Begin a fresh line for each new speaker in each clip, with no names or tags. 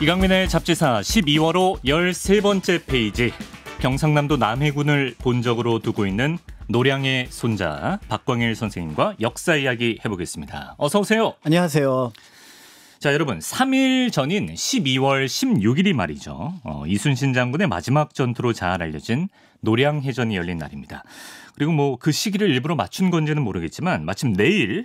이강민의 잡지사 12월호 13번째 페이지 경상남도 남해군을 본적으로 두고 있는 노량의 손자 박광일 선생님과 역사 이야기 해보겠습니다. 어서 오세요. 안녕하세요. 자, 여러분, 3일 전인 12월 16일이 말이죠. 어, 이순신 장군의 마지막 전투로 잘 알려진 노량해전이 열린 날입니다. 그리고 뭐 그 시기를 일부러 맞춘 건지는 모르겠지만 마침 내일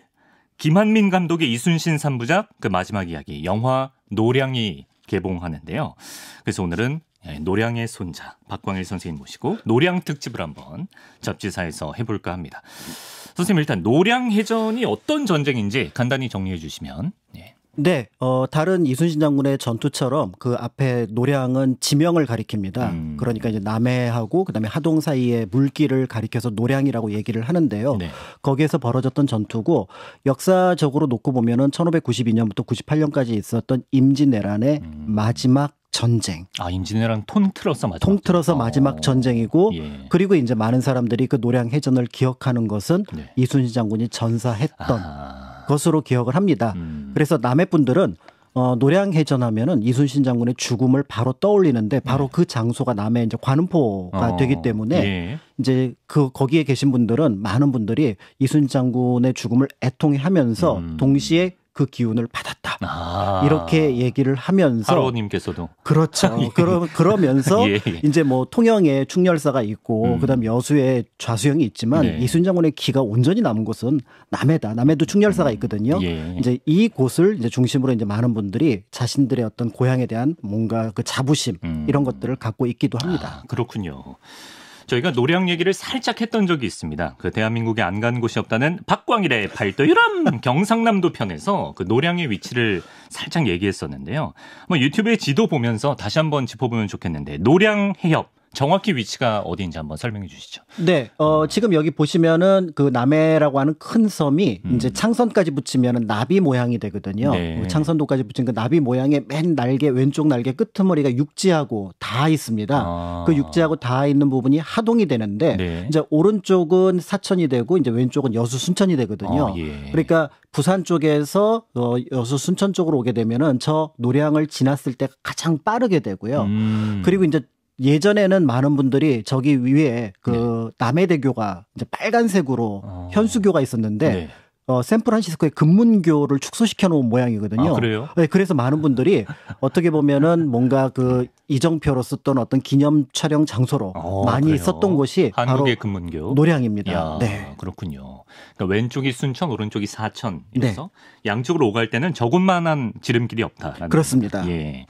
김한민 감독의 이순신 3부작 그 마지막 이야기 영화 노량이 개봉하는데요. 그래서 오늘은 예, 노량의 손자 박광일 선생님 모시고 노량 특집을 한번 잡지사에서 해볼까 합니다. 선생님 일단 노량 해전이 어떤 전쟁인지 간단히 정리해 주시면.
예. 네, 어, 다른 이순신 장군의 전투처럼 그 앞에 노량은 지명을 가리킵니다. 음. 그러니까 이제 남해하고 그다음에 하동 사이의 물길을 가리켜서 노량이라고 얘기를 하는데요. 네. 거기에서 벌어졌던 전투고 역사적으로 놓고 보면은 1592년부터 98년까지 있었던 임진왜란의 음. 마지막 전쟁.
아 임진왜란
통틀어서 마지막. 통틀어서 마지막 오. 어, 전쟁이고 예. 그리고 이제 많은 사람들이 그 노량 해전을 기억하는 것은 네. 이순신 장군이 전사했던. 아. 것으로 기억을 합니다. 음. 그래서 남해 분들은 어, 노량해전하면은 이순신 장군의 죽음을 바로 떠올리는데 바로 네. 그 장소가 남해 이제 관음포가 어, 되기 때문에 예. 이제 그 거기에 계신 분들은 많은 분들이 이순신 장군의 죽음을 애통해하면서 음. 동시에 그 기운을 받았다. 아. 이렇게 얘기를 하면서
하로님께서도
그렇죠. 예. 그러, 그러면서 예, 예. 이제 뭐 통영에 충렬사가 있고 음. 그다음 여수에 좌수형이 있지만 예. 네. 이순장 군의 기가 온전히 남은 곳은 남해다. 남해도 충렬사가 음. 있거든요. 예. 이제 이 곳을 이제 중심으로 이제 많은 분들이 자신들의 어떤 고향에 대한 뭔가 그 자부심 음. 이런 것들을 갖고 있기도 합니다. 아, 그렇군요.
저희가 노량 얘기를 살짝 했던 적이 있습니다. 그 대한민국에 안간 곳이 없다는 박광일의 발도 유람 경상남도 편에서 그 노량의 위치를 살짝 얘기했었는데요. 뭐 유튜브의 지도 보면서 다시 한번 짚어보면 좋겠는데 노량 해협 정확히 위치가 어디인지 한번 설명해 주시죠.
네, 어, 지금 여기 보시면은 그 남해라고 하는 큰 섬이 음. 이제 창선까지 붙이면은 나비 모양이 되거든요. 네. 그 창선도까지 붙인 그 나비 모양의 맨 날개 왼쪽 날개 끝머리가 육지하고 다 있습니다. 아. 그 육지하고 다 있는 부분이 하동이 되는데 네. 이제 오른쪽은 사천이 되고 이제 왼쪽은 여수 순천이 되거든요. 아, 예. 그러니까 부산 쪽에서 어, 여수 순천 쪽으로 오게 되면은 저 노량을 지났을 때 가장 빠르게 되고요. 음. 그리고 이제 예전에는 많은 분들이 저기 위에 그 네. 남해대교가 이제 빨간색으로 어. 현수교가 있었는데 네. 어, 샌프란시스코의 금문교를 축소시켜 놓은 모양이거든요. 아, 그래요? 네, 그래서 많은 분들이 어떻게 보면은 뭔가 그 이정표로 썼던 어떤 기념 촬영 장소로 어, 많이 그래요? 썼던 곳이 한국의 바로 금문교 노량입니다. 야 네,
그렇군요. 그러니까 왼쪽이 순천, 오른쪽이 사천. 그래서 네. 양쪽으로 오갈 때는 저곳만한 지름길이 없다. 그렇습니다. 예.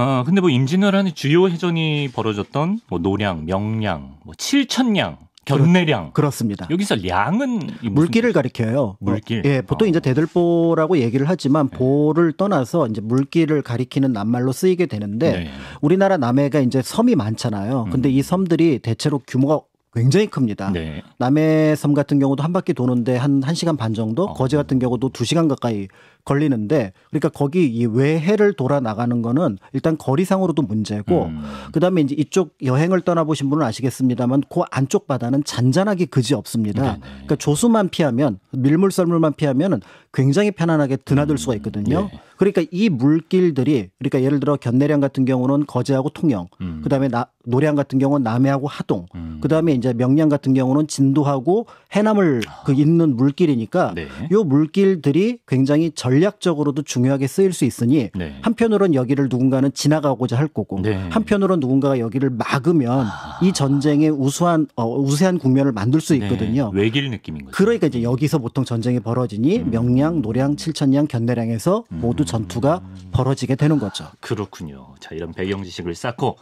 아, 근데 뭐 임진왜란의 주요 해전이 벌어졌던 뭐 노량, 명량, 뭐 칠천량 견내량 그렇습니다. 여기서 량은
물기를 가리켜요. 뭐 물길. 예, 보통 어. 이제 대들보라고 얘기를 하지만 네. 보를 떠나서 이제 물기를 가리키는 낱말로 쓰이게 되는데 네. 우리나라 남해가 이제 섬이 많잖아요. 음. 근데 이 섬들이 대체로 규모가 굉장히 큽니다. 네. 남해섬 같은 경우도 한 바퀴 도는데 한 1시간 반 정도, 어. 거제 같은 경우도 2시간 가까이 걸리는데 그러니까 거기 이 외해를 돌아 나가는 거는 일단 거리상으로도 문제고 음. 그다음에 이제 이쪽 여행을 떠나보신 분은 아시겠습니다만 그 안쪽 바다는 잔잔하기 그지 없습니다. 네네. 그러니까 조수만 피하면 밀물썰물만 피하면은 굉장히 편안하게 드나들 음. 수가 있거든요. 네. 그러니까 이 물길들이 그러니까 예를 들어 견내량 같은 경우는 거제하고 통영, 음. 그다음에 나, 노량 같은 경우는 남해하고 하동, 음. 그다음에 이제 명량 같은 경우는 진도하고 해남을 아. 그 있는 물길이니까 네. 요 물길들이 굉장히 절 전략적으로도 중요하게 쓰일 수 있으니 네. 한편으론 여기를 누군가는 지나가고자 할 거고 네. 한편으론 누군가가 여기를 막으면 아. 이 전쟁의 우수한 어, 우세한 국면을 만들 수 네. 있거든요.
네. 외길 느낌인
거죠. 그러니까 이제 여기서 보통 전쟁이 벌어지니 음. 명량, 노량, 칠천량, 견내량에서 음. 모두 전투가 벌어지게 되는 거죠. 아, 그렇군요.
자 이런 배경 지식을 쌓고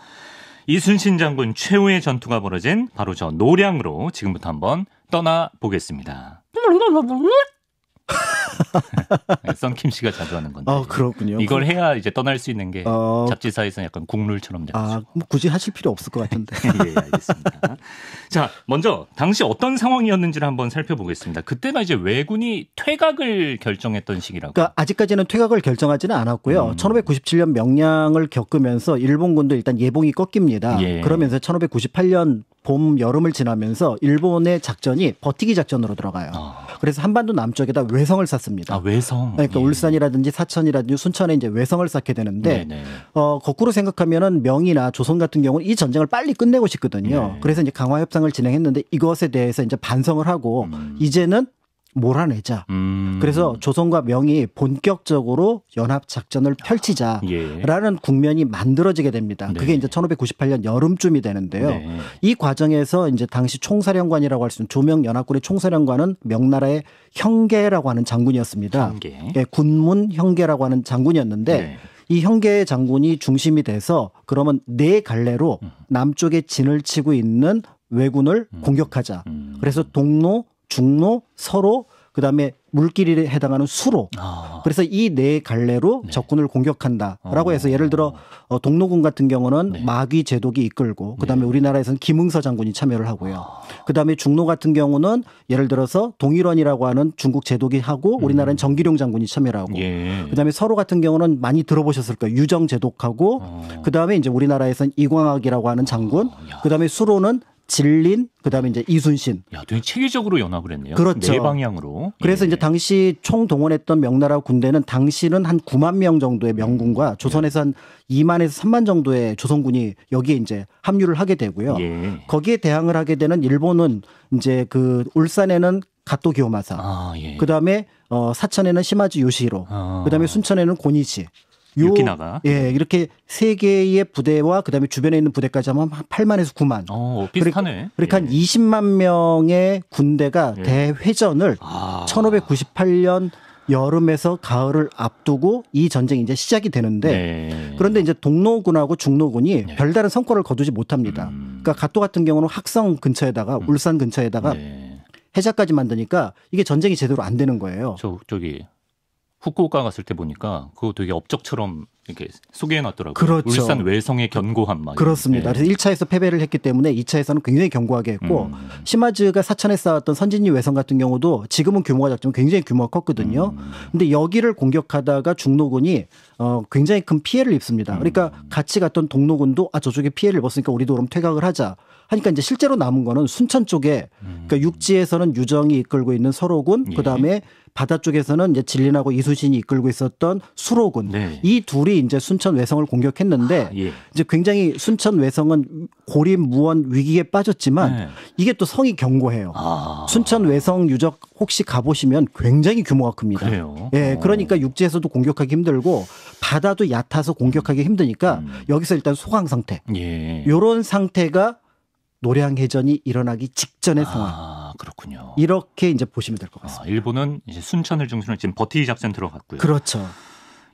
이순신 장군 최후의 전투가 벌어진 바로 저 노량으로 지금부터 한번 떠나 보겠습니다. 네, 썬킴 씨가 자주 하는 건데.
아, 그렇군요. 이걸 그
해야 이제 떠날 수 있는 게 어... 잡지사에서 약간 국룰처럼 되죠.
아, 뭐 굳이 하실 필요 없을 것 같은데. 예, 예, 알겠습니다.
자, 먼저 당시 어떤 상황이었는지를 한번 살펴보겠습니다. 그때가 이제 왜군이 퇴각을 결정했던 시기라고.
그러니까 아직까지는 퇴각을 결정하지는 않았고요. 음. 1597년 명량을 겪으면서 일본군도 일단 예봉이 꺾입니다. 예. 그러면서 1598년 봄, 여름을 지나면서 일본의 작전이 버티기 작전으로 들어가요. 아. 그래서 한반도 남쪽에다 외성을 쌓습니다. 아, 외성. 네, 그러니까 예. 울산이라든지 사천이라든지 순천에 이제 외성을 쌓게 되는데 네, 네. 어, 거꾸로 생각하면은 명이나 조선 같은 경우는 이 전쟁을 빨리 끝내고 싶거든요. 네. 그래서 이제 강화 협상을 진행했는데 이것에 대해서 이제 반성을 하고 음. 이제는 몰아내자. 음. 그래서 조선과 명이 본격적으로 연합 작전을 펼치자라는 아, 예. 국면이 만들어지게 됩니다. 네. 그게 이제 1598년 여름쯤이 되는데요. 네. 이 과정에서 이제 당시 총사령관이라고 할 수 있는 조명 연합군의 총사령관은 명나라의 형계라고 하는 장군이었습니다. 형계. 예, 군문 형계라고 하는 장군이었는데 네. 이 형계 의 장군이 중심이 돼서 그러면 네 갈래로 음. 남쪽에 진을 치고 있는 왜군을 음. 공격하자. 음. 그래서 동로 중로, 서로 그다음에 물길에 해당하는 수로 아. 그래서 이 네 갈래로 네. 적군을 공격한다라고 어. 해서 예를 들어 어, 동로군 같은 경우는 네. 마귀 제독이 이끌고 그다음에 네. 우리나라에서는 김응서 장군이 참여를 하고요. 아. 그다음에 중로 같은 경우는 예를 들어서 동일원이라고 하는 중국 제독이 하고 음. 우리나라는 음. 정기룡 장군이 참여를 하고 예. 그다음에 서로 같은 경우는 많이 들어보셨을 거예요. 유정 제독하고 어. 그다음에 이제 우리나라에서는 이광학이라고 하는 장군 어, 그다음에 수로는 진린 그다음에 이제 이순신.
야, 되게 체계적으로 연합을 했네요. 그렇죠. 네 방향으로.
그래서 예. 이제 당시 총 동원했던 명나라 군대는 당시는 한 9만 명 정도의 명군과 조선에서 한 2만에서 3만 정도의 조선군이 여기에 이제 합류를 하게 되고요. 예. 거기에 대항을 하게 되는 일본은 이제 그 울산에는 가토 기요마사. 아, 예. 그다음에 어 사천에는 시마즈 요시로. 아. 그다음에 순천에는 고니시.
유키나가
예 이렇게 세 개의 부대와 그다음에 주변에 있는 부대까지 하면 한 8만에서 9만. 어 그러니까 비슷하네. 그러니까, 그러니까 예. 20만 명의 군대가 예. 대회전을 아. 1598년 여름에서 가을을 앞두고 이 전쟁이 이제 시작이 되는데 네. 그런데 이제 동로군하고 중로군이 네. 별다른 성과를 거두지 못합니다. 음. 그러니까 가토 같은 경우는 학성 근처에다가 음. 울산 근처에다가 네. 해자까지 만드니까 이게 전쟁이 제대로 안 되는 거예요. 저,
저기 후쿠오카 갔을 때 보니까 그거 되게 업적처럼 이렇게 소개해 놨더라고요. 그렇죠. 울산 외성의 견고한 막. 그렇습니다. 네.
그래서 1차에서 패배를 했기 때문에 2차에서는 굉장히 견고하게 했고 음. 시마즈가 사천에 쌓았던 선진이 외성 같은 경우도 지금은 규모가 작지만 굉장히 규모가 컸거든요. 음. 근데 여기를 공격하다가 중노군이 어 굉장히 큰 피해를 입습니다. 음. 그러니까 같이 갔던 동노군도 아 저쪽에 피해를 입었으니까 우리도 그럼 퇴각을 하자. 하니까 이제 실제로 남은 거는 순천 쪽에 음. 그러니까 육지에서는 유정이 이끌고 있는 서로군 예. 그다음에 바다 쪽에서는 이제 진린하고 이수신이 이끌고 있었던 수로군 네. 이 둘이 이제 순천 외성을 공격했는데 아, 예. 이제 굉장히 순천 외성은 고립 무원 위기에 빠졌지만 네. 이게 또 성이 견고해요. 아. 순천 외성 유적 혹시 가보시면 굉장히 규모가 큽니다. 그래요? 예, 어. 그러니까 육지에서도 공격하기 힘들고 바다도 얕아서 공격하기 힘드니까 음. 여기서 일단 소강 상태. 예. 요런 상태가 노량 해전이 일어나기 직전의 아. 상황. 그렇군요. 이렇게 이제 보시면 될 것
같습니다. 아, 일본은 이제 순천을 중심으로 지금 버티기 작전 들어갔고요. 그렇죠.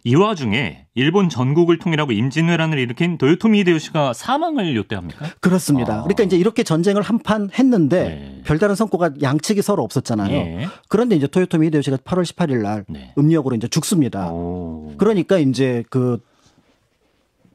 이 와중에 일본 전국을 통일하고 임진왜란을 일으킨 도요토미 히데요시가 사망을 요때합니까?
그렇습니다. 아. 그러니까 이제 이렇게 전쟁을 한 판 했는데 네. 별다른 성과가 양측이 서로 없었잖아요. 네. 그런데 이제 도요토미 히데요시가 8월 18일 날 네. 음력으로 이제 죽습니다. 오. 그러니까 이제 그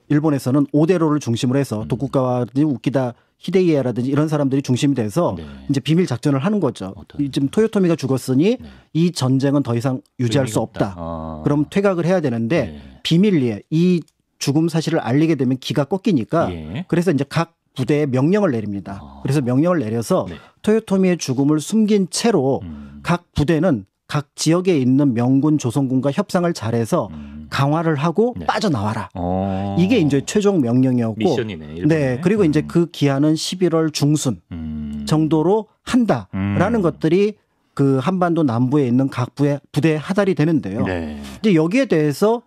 일본에서는 오대로를 중심으로 해서 음. 독국가와든지 우키다 히데이에라든지 이런 사람들이 중심이 돼서 네. 이제 비밀 작전을 하는 거죠. 지금 토요토미가 죽었으니 네. 이 전쟁은 더 이상 유지할 수 없다. 없다. 아. 그럼 퇴각을 해야 되는데 네. 비밀리에 이 죽음 사실을 알리게 되면 기가 꺾이니까 예. 그래서 이제 각 부대에 명령을 내립니다. 아. 그래서 명령을 내려서 네. 토요토미의 죽음을 숨긴 채로 음. 각 부대는 각 지역에 있는 명군 조선군과 협상을 잘해서 음. 강화를 하고 네. 빠져나와라. 어. 이게 이제 최종 명령이었고 미션이네, 네. 그리고 음. 이제 그 기한은 11월 중순 음. 정도로 한다라는 음. 것들이 그 한반도 남부에 있는 각 부의 부대 하달이 되는데요. 네. 이제 여기에 대해서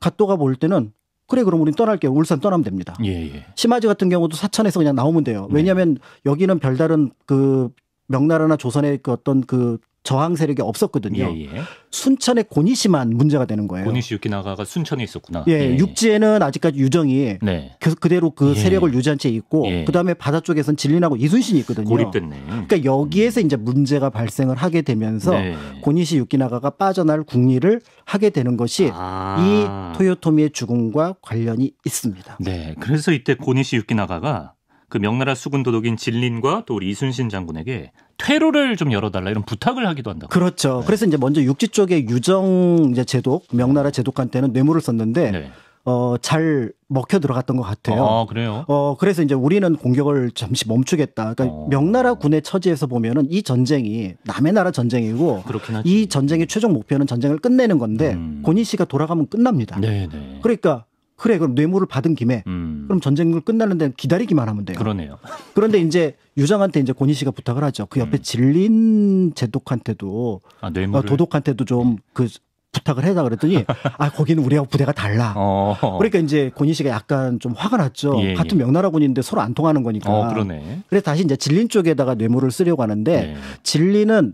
갓도가 볼 때는 그래 그럼 우린 떠날게요. 울산 떠나면 됩니다. 예, 예. 심화지 같은 경우도 사천에서 그냥 나오면 돼요. 네. 왜냐하면 네. 여기는 별다른 그 명나라나 조선의 그 어떤 그 저항 세력이 없었거든요. 예, 예. 순천의 고니시만 문제가 되는 거예요.
고니시 유키나가가 순천에 있었구나. 예, 예. 예.
육지에는 아직까지 유정이 네. 계속 그, 그대로 그 예. 세력을 유지한 채 있고 예. 그다음에 바다 쪽에선 진린하고 이순신이 있거든요. 고립됐네. 그러니까 여기에서 이제 문제가 발생을 하게 되면서 네. 고니시 유키나가가 빠져날 국리를 하게 되는 것이 아. 이 토요토미의 죽음과 관련이 있습니다. 네.
그래서 이때 고니시 유키나가가 그 명나라 수군 도독인 진린과 또 우리 이순신 장군에게 퇴로를 좀 열어달라 이런 부탁을 하기도
한다고. 그렇죠. 네. 그래서 이제 먼저 육지 쪽에 유정 이제 제독 명나라 제독한 테는 뇌물을 썼는데 네. 어, 잘 먹혀 들어갔던 것 같아요. 아, 그래요? 어, 그래서 이제 우리는 공격을 잠시 멈추겠다. 그러니까 어. 명나라 군의 처지에서 보면은 이 전쟁이 남의 나라 전쟁이고 이 전쟁의 최종 목표는 전쟁을 끝내는 건데 음. 고니 씨가 돌아가면 끝납니다. 네네. 네. 그러니까 그래 그럼 뇌물을 받은 김에 음. 그럼 전쟁을 끝나는 데는 기다리기만 하면 돼요. 그러네요. 그런데 이제 유장한테 이제 고니 씨가 부탁을 하죠. 그 옆에 음. 질린 제독한테도 아, 뇌물 어, 도독한테도 좀 그 부탁을 해라 그랬더니 아 거기는 우리하고 부대가 달라. 어. 그러니까 이제 고니 씨가 약간 좀 화가 났죠. 예, 예. 같은 예. 명나라군인데 서로 안 통하는 거니까. 어, 그러네. 그래서 다시 이제 진린 쪽에다가 뇌물을 쓰려고 하는데 예. 네. 진리는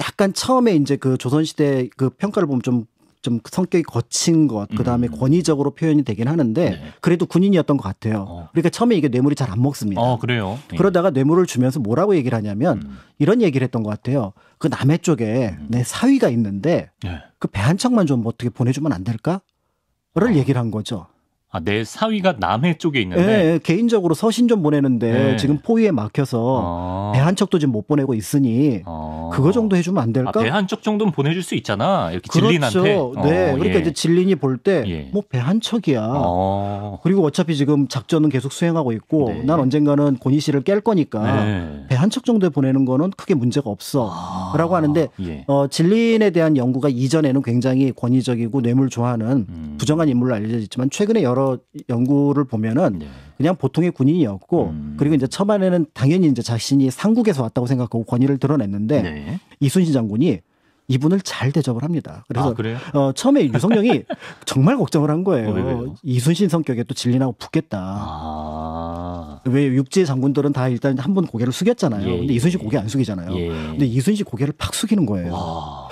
약간 처음에 이제 그 조선시대 그 평가를 보면 좀좀 성격이 거친 것, 그 다음에 음. 권위적으로 표현이 되긴 하는데 네. 그래도 군인이었던 것 같아요. 어. 그러니까 처음에 이게 뇌물이 잘 안 먹습니다.
어, 그래요. 네.
그러다가 뇌물을 주면서 뭐라고 얘기를 하냐면 음. 이런 얘기를 했던 것 같아요. 그 남해 쪽에 음. 내 사위가 있는데 네. 예. 그배 한 척만 좀 어떻게 보내주면 안 될까?를 어. 얘기를 한 거죠.
아, 내 사위가 남해 쪽에 있는데 예,
예 개인적으로 서신 좀 보내는데 예. 지금 포위에 막혀서 아. 배한 척도 지금 못 보내고 있으니 아. 그거 정도 해주면 안 될까? 아, 배한
척 정도는 보내줄 수 있잖아. 이렇게 그렇죠. 진린한테. 어, 네. 예. 그러니까 예. 이제
진린이 볼 때 뭐 배 한 척이야. 어. 아. 그리고 어차피 지금 작전은 계속 수행하고 있고 네. 난 언젠가는 고니 씨를 깰 거니까 네. 배한 척정도 보내는 거는 크게 문제가 없어라고 아. 하는데 예. 어, 진린에 대한 연구가 이전에는 굉장히 권위적이고 뇌물 좋아하는 음. 부정한 인물로 알려져 있지만 최근에 여러 연구를 보면은 네. 그냥 보통의 군인이었고 음. 그리고 이제 처음에는 당연히 이제 자신이 상국에서 왔다고 생각하고 권위를 드러냈는데 네. 이순신 장군이 이분을 잘 대접을 합니다. 그래서 아, 어, 처음에 유성룡이 정말 걱정을 한 거예요. 어, 이순신 성격에 또진리나고 붙겠다. 아. 왜 육지 의 장군들은 다 일단 한 번 고개를 숙였잖아요. 예, 근데 이순신 예. 고개 안 숙이잖아요. 예. 근데 이순신 고개를 팍 숙이는 거예요. 와.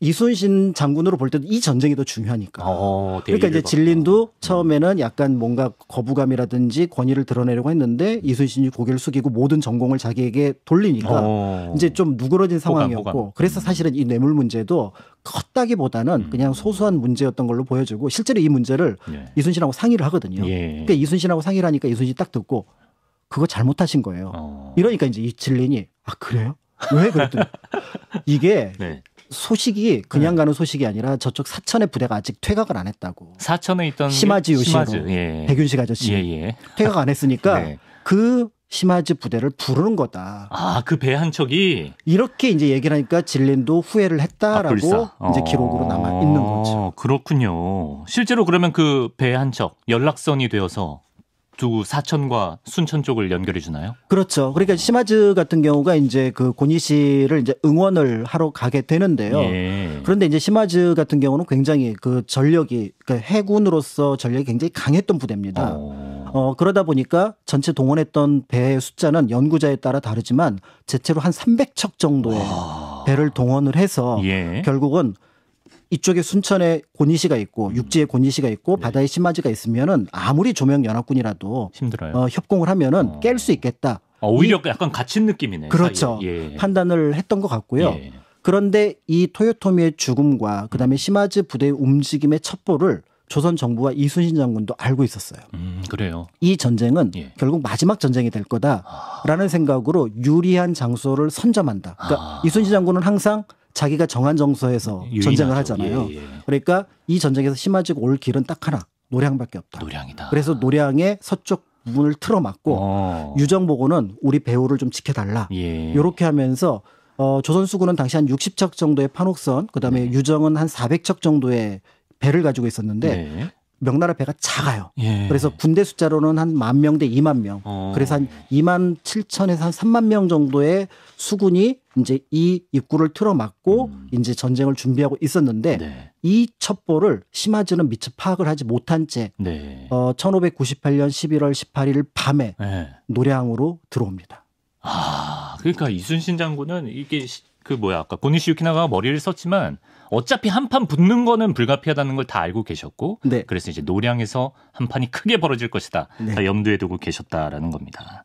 이순신 장군으로 볼 때도 이 전쟁이 더 중요하니까. 어, 그러니까 이제 진린도 봤다. 음. 처음에는 약간 뭔가 거부감이라든지 권위를 드러내려고 했는데 이순신이 고개를 숙이고 모든 전공을 자기에게 돌리니까 어. 이제 좀 누그러진 상황이었고 호감, 호감. 음. 그래서 사실은 이 뇌물 문제도 컸다기보다는 음. 그냥 소소한 문제였던 걸로 보여지고 실제로 이 문제를 예. 이순신하고 상의를 하거든요. 예. 그러니까 이순신하고 상의를 하니까 이순신 이딱 듣고 그거 잘못하신 거예요. 어. 이러니까 이제 이 진린이 아 그래요? 왜 그랬더니 이게 네. 소식이 그냥 네. 가는 소식이 아니라 저쪽 사천의 부대가 아직 퇴각을 안 했다고. 사천에 있던 심하지 요시로 예, 예. 백윤식 아저씨 예, 예. 퇴각 안 했으니까 네. 그 심하지 부대를 부르는 거다.
아, 그 배 한 척이
이렇게 이제 얘기를 하니까 진린도 후회를 했다라고 아, 이제 기록으로 남아 있는
거죠. 어, 그렇군요. 실제로 그러면 그 배 한 척 연락선이 되어서 두 사천과 순천 쪽을 연결해 주나요?
그렇죠. 그러니까 시마즈 같은 경우가 이제 그 고니 씨를 이제 응원을 하러 가게 되는데요. 예. 그런데 이제 시마즈 같은 경우는 굉장히 그 전력이 그러니까 해군으로서 전력이 굉장히 강했던 부대입니다. 오. 어. 어, 그러다 보니까 전체 동원했던 배의 숫자는 연구자에 따라 다르지만 대체로한 300척 정도의 와. 배를 동원을 해서 예. 결국은 이쪽에 순천에 곤이시가 있고 음. 육지에 곤이시가 있고 네. 바다에 심마지가 있으면은 아무리 조명 연합군이라도 힘들어요. 어, 협공을 하면은 어. 깰수 있겠다. 아, 오히려
이, 약간 갇힌 느낌이네. 그렇죠. 예.
판단을 했던 것 같고요. 예. 그런데 이 토요토미의 죽음과 그다음에 시마즈 음. 부대의 움직임의 첩보를 조선 정부와 이순신 장군도 알고 있었어요.
음, 그래요.
이 전쟁은 예. 결국 마지막 전쟁이 될 거다라는 아... 생각으로 유리한 장소를 선점한다. 그러니까 아... 이순신 장군은 항상 자기가 정한 정서에서 예, 유인하죠. 전쟁을 하잖아요. 예, 예. 예. 그러니까 이 전쟁에서 심화지고 올 길은 딱 하나 노량밖에 없다. 노량이다. 그래서 노량의 서쪽 문을 틀어막고 어. 유정보고는 우리 배후를 좀 지켜달라. 예. 요렇게 하면서 어, 조선수군은 당시 한 60척 정도의 판옥선, 그다음에 네. 유정은 한 400척 정도의 배를 가지고 있었는데 네. 명나라 배가 작아요. 예. 그래서 군대 숫자로는 한 만명 대 2만 명. 어. 그래서 한 2만 7천에서 한 3만 명 정도의 수군이 이제 이 입구를 틀어막고 음. 이제 전쟁을 준비하고 있었는데 네. 이 첩보를 심하지는 미처 파악을 하지 못한 채 네. 어, 1598년 11월 18일 밤에 네. 노량으로 들어옵니다.
아, 그러니까 이순신 장군은 이게 그 뭐야 아까 고니시 유키나가 머리를 썼지만 어차피 한 판 붙는 거는 불가피하다는 걸 다 알고 계셨고 네. 그래서 이제 노량에서 한판이 크게 벌어질 것이다 네. 염두에 두고 계셨다라는 겁니다.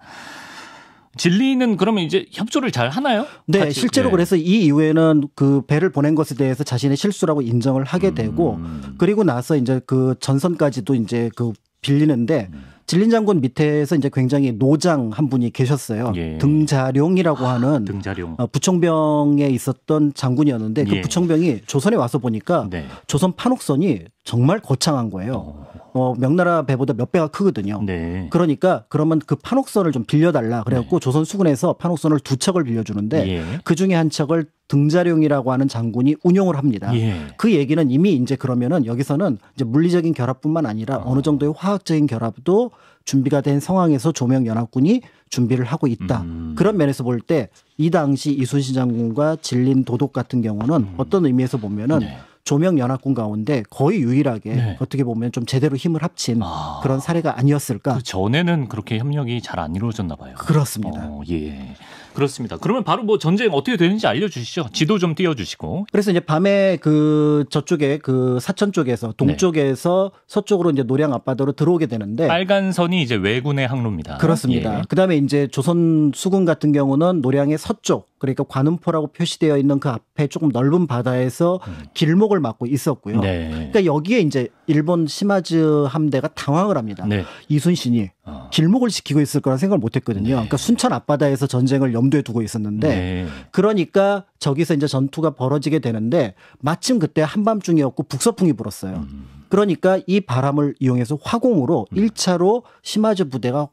진리는 그러면 이제 협조를 잘 하나요? 네, 같이? 실제로 네. 그래서
이 이후에는 그 배를 보낸 것에 대해서 자신의 실수라고 인정을 하게 되고 음. 그리고 나서 이제 그 전선까지도 이제 그 빌리는데 음. 진린 장군 밑에서 이제 굉장히 노장 한 분이 계셨어요. 예. 등자룡이라고 아, 하는 등자룡. 어, 부총병에 있었던 장군이었는데 그 예. 부총병이 조선에 와서 보니까 네. 조선 판옥선이 정말 거창한 거예요. 어, 명나라 배보다 몇 배가 크거든요. 네. 그러니까 그러면 그 판옥선을 좀 빌려달라 그래갖고 네. 조선 수군에서 판옥선을 두 척을 빌려주는데 예. 그 중에 한 척을 등자룡이라고 하는 장군이 운용을 합니다. 예. 그 얘기는 이미 이제 그러면은 여기서는 이제 물리적인 결합뿐만 아니라 아. 어. 느 정도의 화학적인 결합도 준비가 된 상황에서 조명연합군이 준비를 하고 있다. 음. 그런 면에서 볼 때 이 당시 이순신 장군과 진린 도독 같은 경우는 음. 어떤 의미에서 보면은 네. 조명 연합군 가운데 거의 유일하게 네. 어떻게 보면 좀 제대로 힘을 합친 아. 그런 사례가 아니었을까? 그
전에는 그렇게 협력이 잘 안 이루어졌나 봐요. 그렇습니다. 어, 예. 그렇습니다. 그러면 바로 뭐 전쟁 어떻게 되는지 알려주시죠. 지도 좀 띄워주시고.
그래서 이제 밤에 그 저쪽에 그 사천 쪽에서 네. 동쪽에서 네. 서쪽으로 이제 노량 앞바다로 들어오게 되는데
빨간 선이 이제 왜군의 항로입니다. 그렇습니다. 예.
그다음에 이제 조선 수군 같은 경우는 노량의 서쪽 그러니까 관음포라고 표시되어 있는 그 앞에 조금 넓은 바다에서 음. 길목을 막고 있었고요. 네. 그러니까 여기에 이제 일본 시마즈 함대가 당황을 합니다. 네. 이순신이 어. 길목을 지키고 있을 거란 생각을 못 했거든요. 네. 그러니까 순천 앞바다에서 전쟁을 염두에 두고 있었는데 네. 그러니까 저기서 이제 전투가 벌어지게 되는데 마침 그때 한밤중이었고 북서풍이 불었어요. 음. 그러니까 이 바람을 이용해서 화공으로 음. 1차로 시마즈 부대가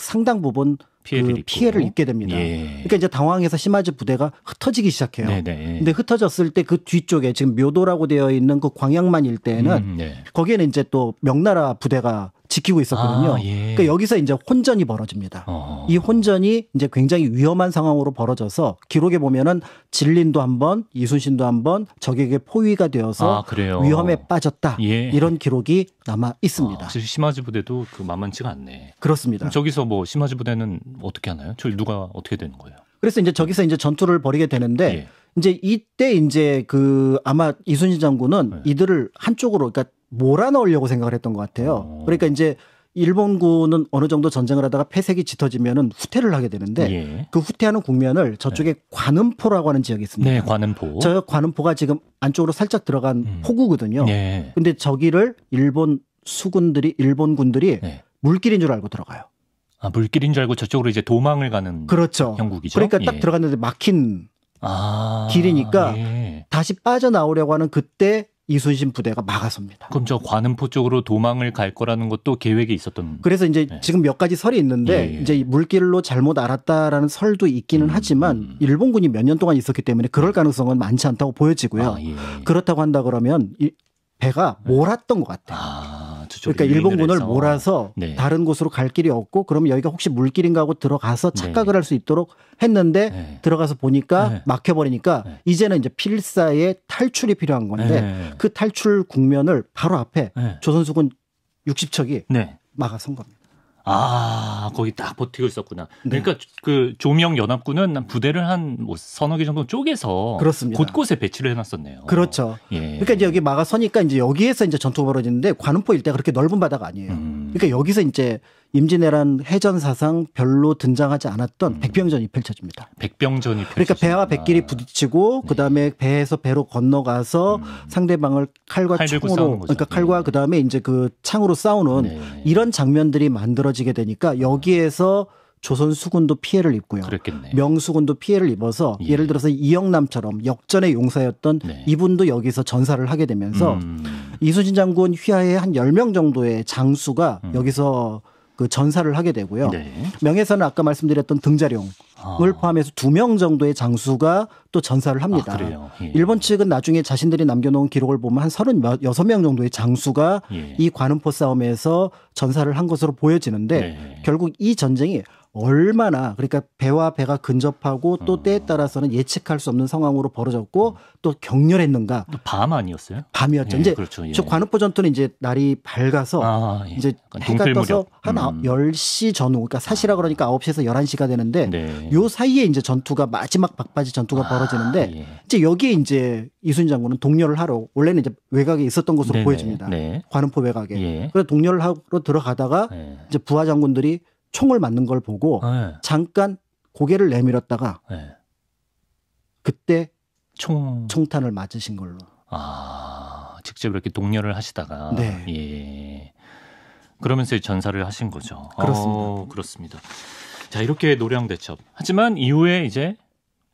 상당 부분 피해를, 그 피해를 입게 됩니다. 예. 그러니까 이제 당황해서 시마즈 부대가 흩어지기 시작해요. 네네. 네, 예. 근데 흩어졌을 때 그 뒤쪽에 지금 묘도라고 되어 있는 그 광양만 일대에는 음, 네. 거기에는 이제 또 명나라 부대가 지키고 있었거든요. 아, 예. 그러니까 여기서 이제 혼전이 벌어집니다. 어. 이 혼전이 이제 굉장히 위험한 상황으로 벌어져서 기록에 보면은 진린도 한번 이순신도 한번 적에게 포위가 되어서 아, 위험에 빠졌다 예. 이런 기록이 남아 있습니다.
아, 심하지 부대도 그 만만치가 않네. 그렇습니다. 저기서 뭐 심하지 부대는 어떻게 하나요? 저 누가 어떻게 되는 거예요?
그래서 이제 저기서 이제 전투를 벌이게 되는데 예. 이제 이때 이제 그 아마 이순신 장군은 네. 이들을 한쪽으로 그러니까 몰아넣으려고 생각을 했던 것 같아요. 어. 그러니까 이제 일본군은 어느 정도 전쟁을 하다가 폐색이 짙어지면은 후퇴를 하게 되는데 예. 그 후퇴하는 국면을 저쪽에 네. 관음포라고 하는 지역이 있습니다. 네, 관음포. 저 관음포가 지금 안쪽으로 살짝 들어간 음. 포구거든요. 네. 근데 저기를 일본 수군들이 일본군들이 네. 물길인 줄 알고 들어가요.
아, 물길인 줄 알고 저쪽으로 이제 도망을 가는
그렇죠. 형국이죠. 그러니까 딱 예. 들어갔는데 막힌 아, 길이니까 예. 다시 빠져나오려고 하는 그때 이순신 부대가 막아섭니다. 그럼 저 관음포
쪽으로 도망을 갈 거라는 것도 계획이 있었던.
그래서 이제 네. 지금 몇 가지 설이 있는데 예, 예. 이제 물길로 잘못 알았다라는 설도 있기는 음, 하지만 음. 일본군이 몇 년 동안 있었기 때문에 그럴 가능성은 많지 않다고 보여지고요. 아, 예, 그렇다고 한다 그러면 이 배가 몰았던 것 같아요. 아. 그러니까 일본군을 해서. 몰아서 네. 다른 곳으로 갈 길이 없고 그러면 여기가 혹시 물길인가 하고 들어가서 네. 착각을 네. 할수 있도록 했는데 네. 들어가서 보니까 네. 막혀버리니까 네. 이제는 이제 필사의 탈출이 필요한 건데 그 탈출 국면을 바로 앞에 조선수군 60척이 막아선 겁니다.
아, 거기 딱 버티고 있었구나. 네. 그러니까 그 조명 연합군은 부대를 한뭐 서너 개 정도 쪼개서 그렇습니다. 곳곳에 배치를 해놨었네요. 그렇죠. 예. 그러니까
이제 여기 막아서니까 이제 여기에서 이제 전투가 벌어지는데 관음포 일대 그렇게 넓은 바다가 아니에요. 음. 그러니까 여기서 이제 임진왜란 해전 사상 별로 등장하지 않았던 음. 백병전이 펼쳐집니다.
백병전이 그러니까 펼쳐집니다. 그러니까
배와 배끼리 네. 부딪히고 네. 그다음에 배에서 배로 건너가서 음. 상대방을 칼과 총으로 그러니까 칼과 네. 그다음에 이제 그 창으로 싸우는 네. 이런 장면들이 만들어지게 되니까 네. 여기에서 조선 수군도 피해를 입고요. 그랬겠네. 명수군도 피해를 입어서 예. 를 들어서 이영남처럼 역전의 용사였던 네. 이분도 여기서 전사를 하게 되면서 음. 이순신 장군 휘하의 한 10명 정도의 장수가 음. 여기서 그 전사를 하게 되고요. 네. 명예훼손 아까 말씀드렸던 등자룡을 아. 포함해서 두 명 정도의 장수가 또 전사를 합니다. 아, 예. 일본 측은 나중에 자신들이 남겨놓은 기록을 보면 한 36명 정도의 장수가 예. 이 관음포 싸움에서 전사를 한 것으로 보여지는데 네. 결국 이 전쟁이 얼마나 그러니까 배와 배가 근접하고 또 음. 때에 따라서는 예측할 수 없는 상황으로 벌어졌고 또 격렬했는가? 밤 아니었어요? 밤이었죠. 예, 이제 그렇죠. 예. 저 관우포 전투는 이제 날이 밝아서 아, 예. 이제 해가 떠서 한 음. 10시 전후 그러니까 사시라 그러니까 9시에서 11시가 되는데 네. 요 사이에 이제 전투가 마지막 막바지 전투가 아, 벌어지는데 예. 이제 여기에 이제 이순 장군은 동료를 하러 원래는 이제 외곽에 있었던 것으로 네 보여집니다. 네. 관음포 외곽에. 예. 그래서 동료를 하러 들어가다가 예. 이제 부하 장군들이 총을 맞는 걸 보고 네. 잠깐 고개를 내밀었다가 네. 그때 총 총탄을 맞으신 걸로.
아 직접 이렇게 동려를 하시다가 네. 예. 그러면서 전사를 하신 거죠. 그렇습니다. 오, 어, 그렇습니다. 자 이렇게 노량 대첩. 하지만 이후에 이제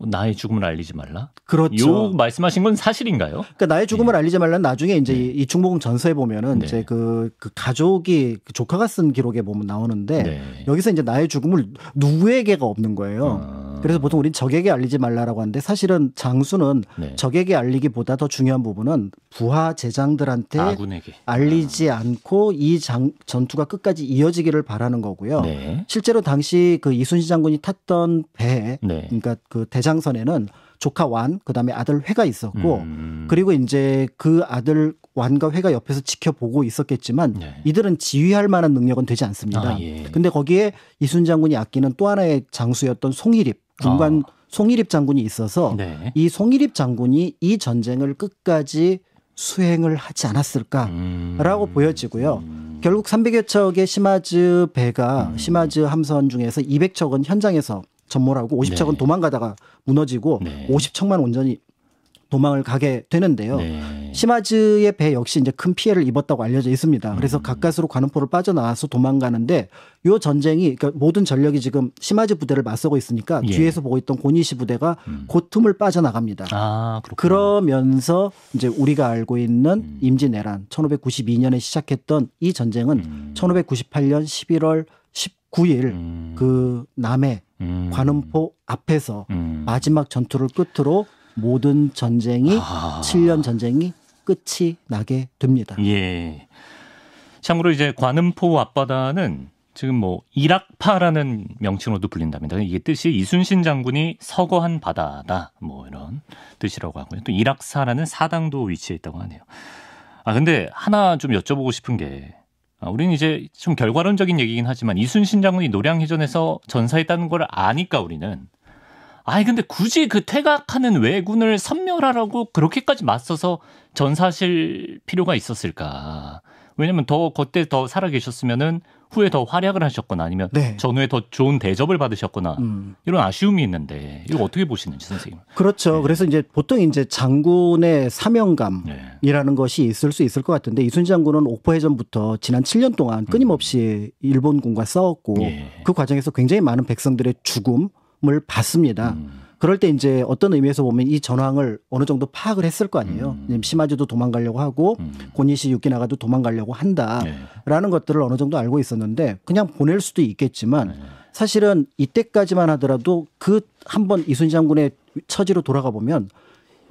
뭐 나의 죽음을 알리지 말라. 그렇죠. 요 말씀하신 건 사실인가요? 그러니까
나의 죽음을 네. 알리지 말라는 나중에 이제 네. 이 충무공 전서에 보면은 네. 이제 그, 그 가족이 그 조카가 쓴 기록에 보면 나오는데 네. 여기서 이제 나의 죽음을 누구에게가 없는 거예요. 아. 그래서 보통 우린 적에게 알리지 말라라고 하는데 사실은 장수는 네. 적에게 알리기보다 더 중요한 부분은 부하 제장들한테 아군에게. 알리지 아. 않고 이 장, 전투가 끝까지 이어지기를 바라는 거고요. 네. 실제로 당시 그 이순신 장군이 탔던 배, 네. 그러니까 그 대장선에는 조카 완, 그 다음에 아들 회가 있었고, 음. 그리고 이제 그 아들 완과 회가 옆에서 지켜보고 있었겠지만 네. 이들은 지휘할 만한 능력은 되지 않습니다. 아, 예. 근데 거기에 이순 장군이 아끼는 또 하나의 장수였던 송일립 군관 어. 송일입 장군이 있어서 네. 이송일입 장군이 이 전쟁을 끝까지 수행을 하지 않았을까라고 음. 보여지고요. 음. 결국 300여 척의 시마즈 배가 음. 시마즈 함선 중에서 200척은 현장에서 전몰하고 50척은 네. 도망가다가 무너지고 네. 50척만 온전히 도망을 가게 되는데요. 네. 시마즈의 배 역시 이제 큰 피해를 입었다고 알려져 있습니다. 음. 그래서 음. 가까스로 관음포를 빠져나와서 도망가는데 요 전쟁이 그러니까 모든 전력이 지금 시마즈 부대를 맞서고 있으니까 예. 뒤에서 보고 있던 고니시 부대가 음. 고틈을 빠져나갑니다. 아, 그러면서 이제 우리가 알고 있는 음. 임진왜란 1592년에 시작했던 이 전쟁은 음. 1598년 11월 19일 그 남해 음. 관음포 앞에서 마지막 전투를 끝으로 모든 전쟁이 아. 7년 전쟁이 끝이 나게 됩니다.
예. 참고로 이제 관음포 앞바다는 지금 뭐 이락파라는 명칭으로도 불린답니다. 이게 뜻이 이순신 장군이 서거한 바다다 뭐 이런 뜻이라고 하고요. 또 이락사라는 사당도 위치해 있다고 하네요. 아 근데 하나 좀 여쭤보고 싶은 게 아, 우리는 이제 좀 결과론적인 얘기긴 하지만 이순신 장군이 노량해전에서 전사했다는 걸 아니까 우리는 아니 근데 굳이 그 퇴각하는 왜군을 섬멸하라고 그렇게까지 맞서서 전사실 필요가 있었을까? 왜냐면 더 그때 더 살아 계셨으면은 후에 더 활약을 하셨거나 아니면 네. 전후에 더 좋은 대접을 받으셨거나 음. 이런 아쉬움이 있는데 이거 어떻게 보시는지 선생님.
그렇죠. 네. 그래서 이제 보통 이제 장군의 사명감이라는 네. 것이 있을 수 있을 것 같은데 이순신 장군은 옥포해전부터 지난 7년 동안 끊임없이 음. 일본군과 싸웠고 예. 그 과정에서 굉장히 많은 백성들의 죽음 전화를 받습니다. 음. 그럴 때 이제 어떤 의미에서 보면 이 전황을 어느 정도 파악을 했을 거 아니에요. 음. 심화주도 도망가려고 하고 음. 고니시 유키나가도 도망가려고 한다라는 네. 것들을 어느 정도 알고 있었는데 그냥 보낼 수도 있겠지만 네. 사실은 이때까지만 하더라도 그 한번 이순신 장군의 처지로 돌아가 보면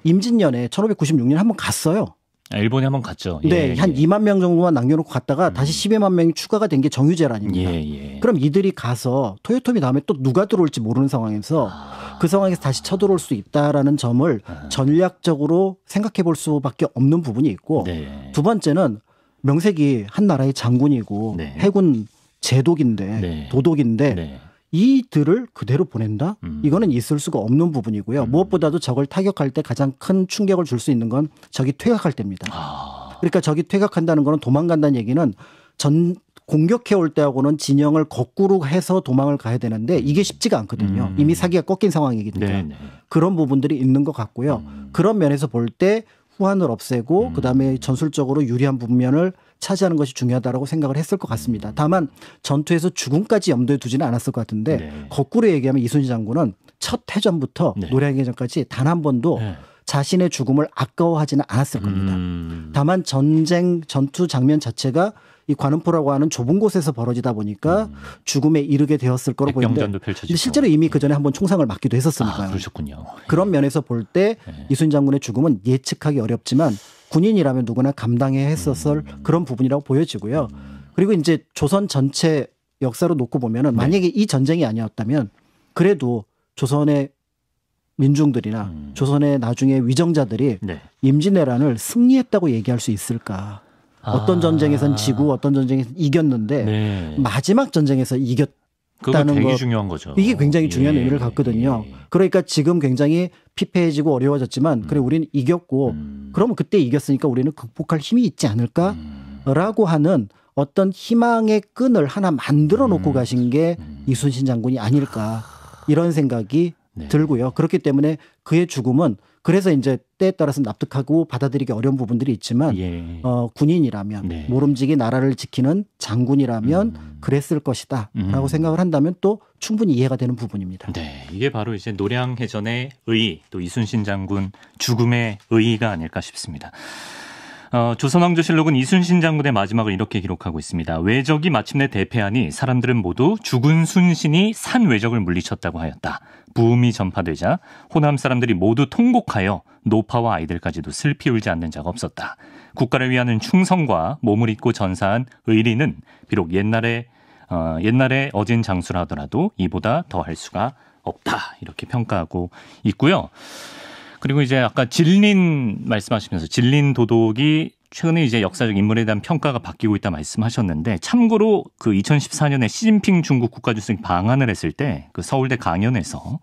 임진년에 1596년에 한번 갔어요.
아, 일본에 한번 갔죠. 네, 예, 네,
한 예. 2만 명 정도만 남겨놓고 갔다가 음. 다시 12만 명이 추가가 된 게 정유재란입니다. 예, 예, 그럼 이들이 가서 토요토미 다음에 또 누가 들어올지 모르는 상황에서 아. 그 상황에서 다시 쳐들어올 수 있다라는 점을 아. 전략적으로 생각해 볼 수밖에 없는 부분이 있고 네. 두 번째는 명색이 한 나라의 장군이고 네. 해군 제독인데 네. 도독인데 네. 이들을 그대로 보낸다? 음. 이거는 있을 수가 없는 부분이고요. 음. 무엇보다도 적을 타격할 때 가장 큰 충격을 줄 수 있는 건 적이 퇴각할 때입니다. 아. 그러니까 적이 퇴각한다는 거는 도망간다는 얘기는 전 공격해 올 때하고는 진영을 거꾸로 해서 도망을 가야 되는데 음. 이게 쉽지가 않거든요. 음. 이미 사기가 꺾인 상황이거든요. 네네. 그런 부분들이 있는 것 같고요. 음. 그런 면에서 볼 때 후한을 없애고 음. 그다음에 전술적으로 유리한 부분면을 차지하는 것이 중요하다라고 생각을 했을 것 같습니다. 음. 다만 전투에서 죽음까지 염두에 두지는 않았을 것 같은데 네. 거꾸로 얘기하면 이순신 장군은 첫 해전부터 네. 노량해전까지 단 한 번도 네. 자신의 죽음을 아까워하지는 않았을 음. 겁니다. 음. 다만 전쟁 전투 장면 자체가 이 관음포라고 하는 좁은 곳에서 벌어지다 보니까 음. 죽음에 이르게 되었을 거로 보이는데 실제로 이미 그 전에 한 번 총상을 맞기도 했었으니까요. 아, 그러셨군요. 그런 예. 면에서 볼때 네. 예. 이순 장군의 죽음은 예측하기 어렵지만 군인이라면 누구나 감당해 했었을 그런 부분이라고 보여지고요. 그리고 이제 조선 전체 역사로 놓고 보면은 네. 만약에 이 전쟁이 아니었다면 그래도 조선의 민중들이나 음. 조선의 나중에 위정자들이 네. 임진왜란을 승리했다고 얘기할 수 있을까?
아. 어떤 전쟁에선
지고 어떤 전쟁에선 이겼는데 네. 마지막 전쟁에서 이겼 그다는 되게 거. 중요한 거죠. 이게 굉장히 중요한 예. 의미를 갖거든요. 그러니까 지금 굉장히 피폐해지고 어려워졌지만 음. 그래 우리는 이겼고 음. 그러면 그때 이겼으니까 우리는 극복할 힘이 있지 않을까라고 음. 하는 어떤 희망의 끈을 하나 만들어 놓고 음. 가신 게 음. 이순신 장군이 아닐까 이런 생각이 네. 들고요. 그렇기 때문에 그의 죽음은 그래서 이제 때에 따라서 납득하고 받아들이기 어려운 부분들이 있지만 예. 어, 군인이라면 네. 모름지기 나라를 지키는 장군이라면 음. 그랬을 것이다라고 음. 생각을 한다면 또 충분히 이해가 되는 부분입니다. 네,
이게 바로 이제 노량해전의 의의 또 이순신 장군 죽음의 의의가 아닐까 싶습니다. 어, 조선왕조실록은 이순신 장군의 마지막을 이렇게 기록하고 있습니다. 외적이 마침내 대패하니 사람들은 모두 죽은 순신이 산 외적을 물리쳤다고 하였다. 부음이 전파되자 호남 사람들이 모두 통곡하여 노파와 아이들까지도 슬피 울지 않는 자가 없었다. 국가를 위하는 충성과 몸을 잊고 전사한 의리는 비록 옛날에 어, 옛날에 어진 장수라 하더라도 이보다 더 할 수가 없다 이렇게 평가하고 있고요. 그리고 이제 아까 진린 말씀하시면서 진린 도독이 최근에 이제 역사적 인물에 대한 평가가 바뀌고 있다 말씀하셨는데 참고로 그 2014년에 시진핑 중국 국가주석 방한을 했을 때 그 서울대 강연에서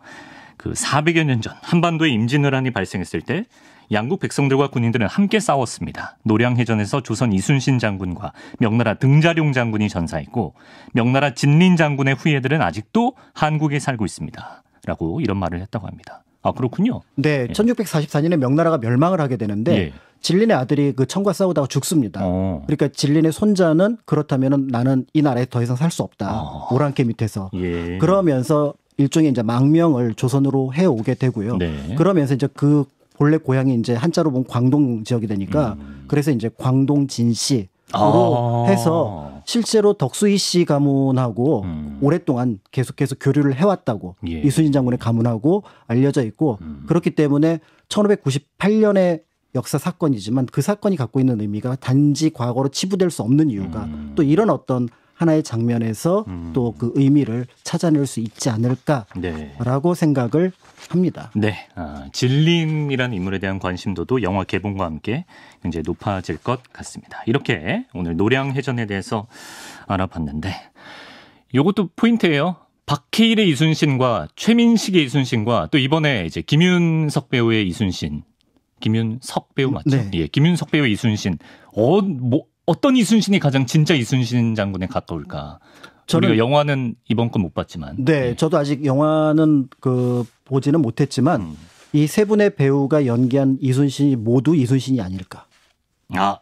그 400여 년 전 한반도에 임진왜란이 발생했을 때 양국 백성들과 군인들은 함께 싸웠습니다. 노량해전에서 조선 이순신 장군과 명나라 등자룡 장군이 전사했고 명나라 진린 장군의 후예들은 아직도 한국에 살고 있습니다. 라고 이런 말을 했다고 합니다. 아 그렇군요.
네, 예. 1644년에 명나라가 멸망을 하게 되는데 예. 진린의 아들이 그 청과 싸우다가 죽습니다. 어. 그러니까 진린의 손자는 그렇다면 나는 이 나라에 더 이상 살 수 없다. 어. 오랑캐 밑에서 예. 그러면서 일종의 이제 망명을 조선으로 해 오게 되고요. 네. 그러면서 이제 그 본래 고향이 이제 한자로 보면 광동 지역이 되니까 음. 그래서 이제 광동 진씨로 아. 해서 실제로 덕수희 씨 가문하고 음. 오랫동안 계속해서 교류를 해왔다고 예. 이순신 장군의 가문하고 알려져 있고 음. 그렇기 때문에 1598년에 역사 사건이지만 그 사건이 갖고 있는 의미가 단지 과거로 치부될 수 없는 이유가 음. 또 이런 어떤 하나의 장면에서 음. 또그 의미를 찾아낼 수 있지 네. 않을까라고 네. 생각을 합니다.
네, 아, 진림이라는 인물에 대한 관심도도 영화 개봉과 함께 굉장히 높아질 것 같습니다. 이렇게 오늘 노량해전에 대해서 알아봤는데 이것도 포인트예요. 박해일의 이순신과 최민식의 이순신과 또 이번에 이제 김윤석 배우의 이순신, 김윤석 배우 맞죠? 네. 예, 김윤석 배우 의 이순신 어뭐 어떤 이순신이 가장 진짜 이순신 장군에 가까울까? 저는 우리가 영화는 이번 건 못 봤지만. 네, 네,
저도 아직 영화는 그 보지는 못했지만 음. 이세 분의 배우가 연기한 이순신이 모두 이순신이 아닐까?
아,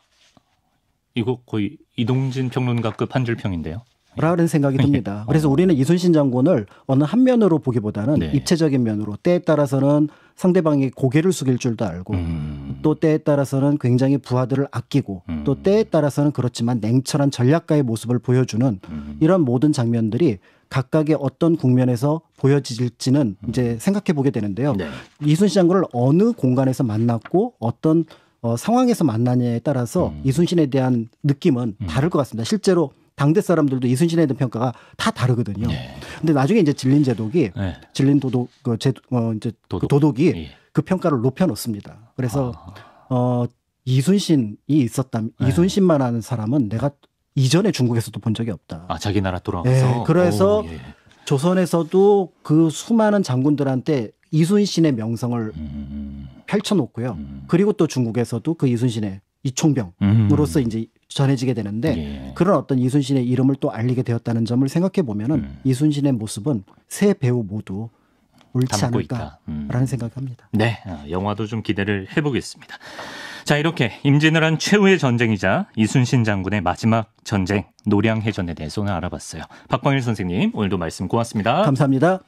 이거 거의 이동진 평론가급 한 그 줄평인데요.
라는 생각이 듭니다. 어. 그래서 우리는 이순신 장군을 어느 한 면으로 보기보다는 네. 입체적인 면으로 때에 따라서는 상대방이 고개를 숙일 줄도 알고 음. 또 때에 따라서는 굉장히 부하들을 아끼고 음. 또 때에 따라서는 그렇지만 냉철한 전략가의 모습을 보여주는 음. 이런 모든 장면들이 각각의 어떤 국면에서 보여질지는 음. 이제 생각해 보게 되는데요. 네. 이순신 장군을 어느 공간에서 만났고 어떤 어, 상황에서 만나냐에 따라서 음. 이순신에 대한 느낌은 음. 다를 것 같습니다. 실제로 당대 사람들도 이순신에 대한 평가가 다 다르거든요. 예. 근데 나중에 이제 진린 제독이 예. 네. 진린 도독 그 제, 어, 이제 도독. 그 도독이 예. 그 평가를 높여 놓습니다. 그래서 아. 어 이순신이 있었다면 네. 이순신만 하는 사람은 내가 이전에 중국에서도 본 적이 없다.
아 자기 나라 돌아와서. 그래서 오, 예.
조선에서도 그 수많은 장군들한테 이순신의 명성을 음, 음, 음. 펼쳐놓고요. 음. 그리고 또 중국에서도 그 이순신의 이총병으로서 음. 이제 전해지게 되는데 예. 그런 어떤 이순신의 이름을 또 알리게 되었다는 점을 생각해 보면은 음. 이순신의 모습은 세 배우 모두 옳지 않을까라는 음. 생각합니다.
네, 어, 영화도 좀 기대를 해보겠습니다. 자, 이렇게 임진왜란 최후의 전쟁이자 이순신 장군의 마지막 전쟁 노량해전에 대해서 오늘 알아봤어요. 박광일 선생님 오늘도 말씀 고맙습니다.
감사합니다.